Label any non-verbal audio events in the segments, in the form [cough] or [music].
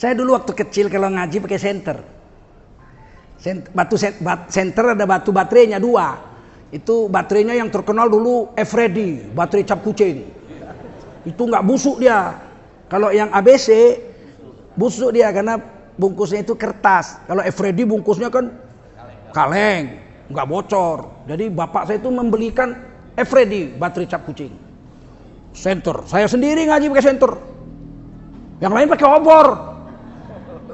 Saya dulu waktu kecil kalau ngaji pakai senter. Senter, batu senter ada batu baterainya dua. Itu baterainya yang terkenal dulu Efredi, baterai cap kucing. Itu nggak busuk dia. Kalau yang ABC busuk dia karena bungkusnya itu kertas. Kalau Efredi bungkusnya kan kaleng, nggak bocor. Jadi bapak saya itu membelikan Efredi baterai cap kucing. Senter. Saya sendiri ngaji pakai senter. Yang lain pakai obor.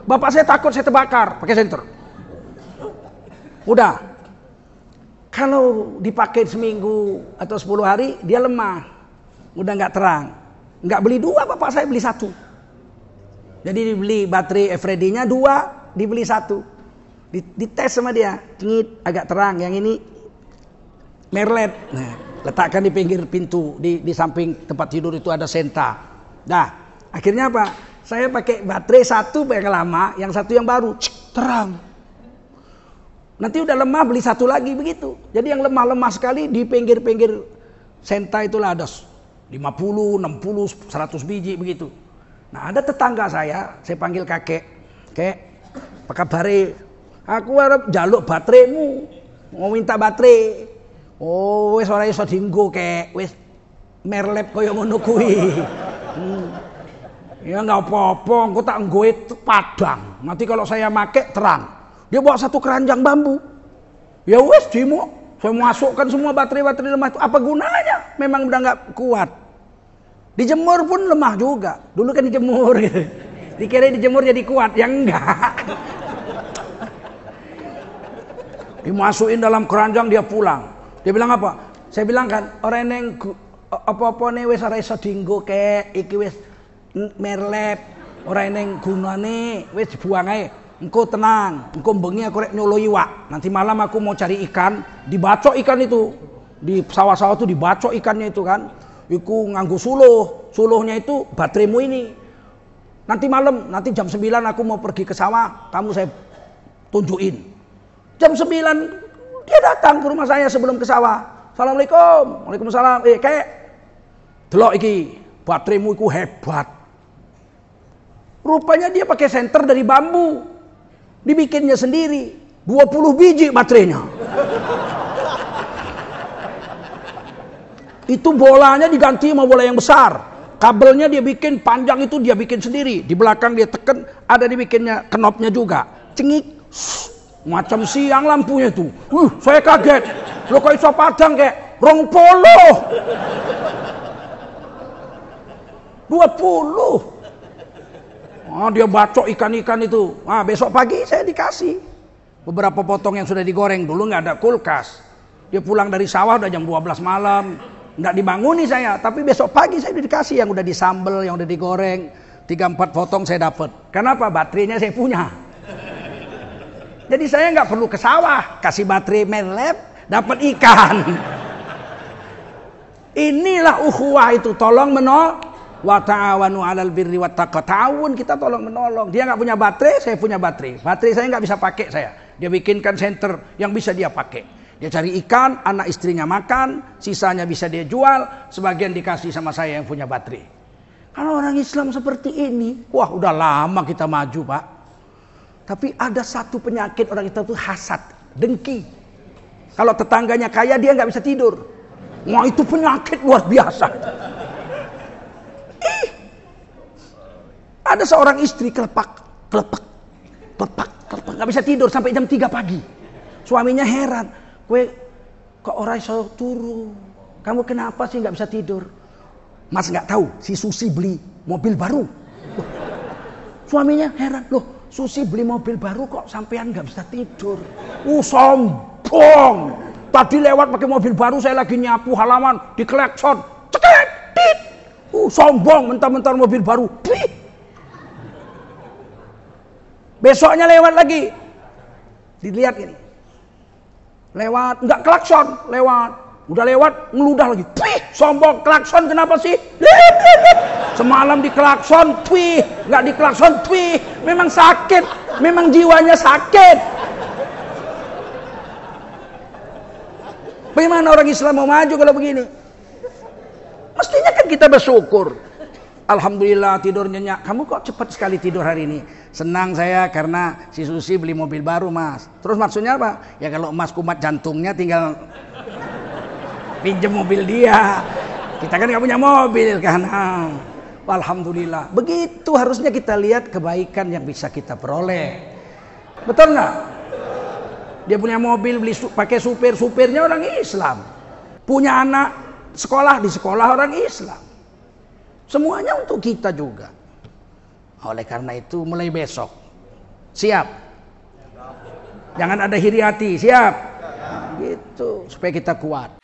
Bapak saya takut saya terbakar, pakai senter. Udah. Kalau dipakai seminggu atau sepuluh hari, dia lemah. Udah nggak terang. Nggak beli dua, bapak saya beli satu. Jadi dibeli baterai Everready-nya dua, dibeli satu. Dites sama dia, Tengit, agak terang. Yang ini merlet. Nah, letakkan di pinggir pintu, di, di samping tempat tidur itu ada senta. Nah, akhirnya apa? Saya pakai baterai satu yang lama, yang satu yang baru, Cik, terang. Nanti udah lemah beli satu lagi begitu. Jadi yang lemah-lemah sekali di pinggir-pinggir senta itulah ada 50, 60, 100 biji begitu. Nah ada tetangga saya, saya panggil kakek. Kakek, apa kabar? Eh? Aku harap jaluk bateraimu. Mau minta baterai. Oh, wes ora iso dinggo kek, wes merlep kaya ngono kuwi. Ya nggak apa-apa, engkau tak nggoe padang. Nanti kalau saya make terang. Dia bawa satu keranjang bambu. Ya wes dimo, saya masukkan semua baterai-baterai lemah itu. Apa gunanya? Memang udah nggak kuat. Dijemur pun lemah juga. Dulu kan dijemur gitu. Dikira dijemur jadi kuat, ya enggak. Dimasukin dalam keranjang dia pulang. Dia bilang apa? Saya bilang kan, orang yang apa-apa nih wes arah iso dienggo kek, iki wes merlep ora eneng gunane wis dibuang ae Engkau tenang engkau bengi aku rek nyolo iwak nanti malam aku mau cari ikan dibacok ikan itu di sawah-sawah itu dibacok ikannya itu kan iku nganggo suluh suluhnya itu baterimu ini nanti malam nanti jam 9 aku mau pergi ke sawah kamu saya tunjukin jam 9 dia datang ke rumah saya sebelum ke sawah Assalamualaikum Waalaikumsalam eh kek delok iki baterimu iku hebat Rupanya dia pakai senter dari bambu. Dibikinnya sendiri. 20 biji baterainya. Itu bolanya diganti sama bola yang besar. Kabelnya dia bikin panjang itu dia bikin sendiri. Di belakang dia tekan, ada dibikinnya kenopnya juga. Cengik. Macam siang lampunya itu. Uh, saya kaget. Lo kok iso padang kayak rong polo. 20 Oh, dia bacok ikan-ikan itu. Ah, besok pagi saya dikasih. Beberapa potong yang sudah digoreng dulu nggak ada kulkas. Dia pulang dari sawah udah jam 12 malam. Nggak dibanguni saya, tapi besok pagi saya dikasih yang udah disambel, yang udah digoreng. 3 4 potong saya dapat. Kenapa? Baterainya saya punya. Jadi saya nggak perlu ke sawah, kasih baterai lab, dapat ikan. Inilah ukhuwah itu, tolong menolong wa ta'awanu 'alal birri wat taqwa. Ta'awun kita tolong menolong. Dia nggak punya baterai, saya punya baterai. Baterai saya nggak bisa pakai saya. Dia bikinkan center yang bisa dia pakai. Dia cari ikan, anak istrinya makan, sisanya bisa dia jual, sebagian dikasih sama saya yang punya baterai. Kalau orang Islam seperti ini, wah udah lama kita maju, Pak. Tapi ada satu penyakit orang kita tuh hasad, dengki. Kalau tetangganya kaya dia nggak bisa tidur. Wah itu penyakit luar biasa. Ada seorang istri kelepak, kelepak, kelepak, kelepak. Gak bisa tidur sampai jam 3 pagi. Suaminya heran. Gue kok orang so turu. Kamu kenapa sih gak bisa tidur? Mas gak tahu, si Susi beli mobil baru. Loh. [laughs] Suaminya heran. Loh, Susi beli mobil baru kok sampean gak bisa tidur. Uh, sombong. Tadi lewat pakai mobil baru saya lagi nyapu halaman di klakson. Cekek, tit. Uh, sombong mentah-mentah mobil baru. Pih. Besoknya lewat lagi. Dilihat ini. Lewat, nggak klakson, lewat. Udah lewat, ngeludah lagi. Pih, sombong klakson kenapa sih? [laughs] Semalam di klakson, pih. Nggak di klakson, pih. Memang sakit, memang jiwanya sakit. Bagaimana orang Islam mau maju kalau begini? Mestinya kan kita bersyukur. Alhamdulillah tidur nyenyak. Kamu kok cepat sekali tidur hari ini? Senang saya karena si Susi beli mobil baru mas. Terus maksudnya apa? Ya kalau mas kumat jantungnya tinggal pinjam mobil dia. Kita kan nggak punya mobil kan. Ah. Alhamdulillah. Begitu harusnya kita lihat kebaikan yang bisa kita peroleh. Betul nggak? Dia punya mobil beli su pakai supir, supirnya orang Islam. Punya anak sekolah di sekolah orang Islam Semuanya untuk kita juga. Oleh karena itu mulai besok. Siap. Jangan ada hiri hati, siap. Gitu supaya kita kuat.